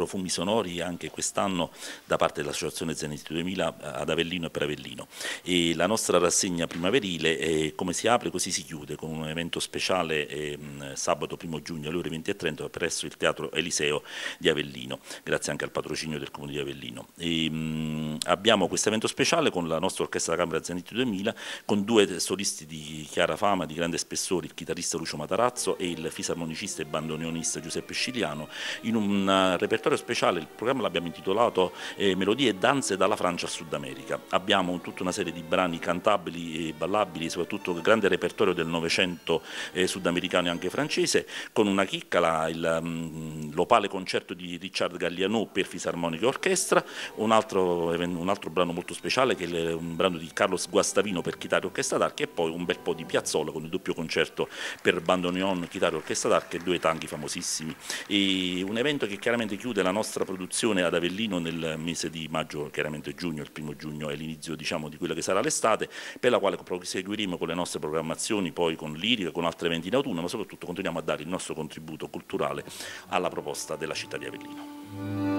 profumi sonori anche quest'anno da parte dell'Associazione Zenit 2000 eh, ad Avellino e per Avellino. E la nostra rassegna primaverile eh, come si apre così si chiude con un evento speciale eh, sabato 1 giugno alle ore 20.30 presso il Teatro Eliseo di Avellino, grazie anche al patrocinio del Comune di Avellino. E, ehm, mh, abbiamo questo evento speciale con la nostra orchestra da camera Zenit 2000 con due solisti di chiara fama, di grande spessore, il chitarrista Lucio Matarazzo e il fisarmonicista e bandoneonista Giuseppe Sciliano in un eh, repertorio settore speciale il programma l'abbiamo intitolato eh, Melodie e danze dalla Francia al Sud America. Abbiamo tutta una serie di brani cantabili e ballabili, soprattutto il grande repertorio del Novecento eh, sudamericano e anche francese, con una chicca, la, il, mm, l'opale concerto di Richard Galliano per fisarmonica e orchestra, un altro, un altro, brano molto speciale che è un brano di Carlos Guastavino per chitarra e orchestra d'archi e poi un bel po' di piazzola con il doppio concerto per bandoneon, chitarra e orchestra d'archi e due tanghi famosissimi. E un evento che chiaramente chiude della nostra produzione ad Avellino nel mese di maggio, chiaramente giugno, il primo giugno è l'inizio diciamo, di quella che sarà l'estate, per la quale proseguiremo con le nostre programmazioni, poi con l'Irica, con altri eventi in autunno, ma soprattutto continuiamo a dare il nostro contributo culturale alla proposta della città di Avellino.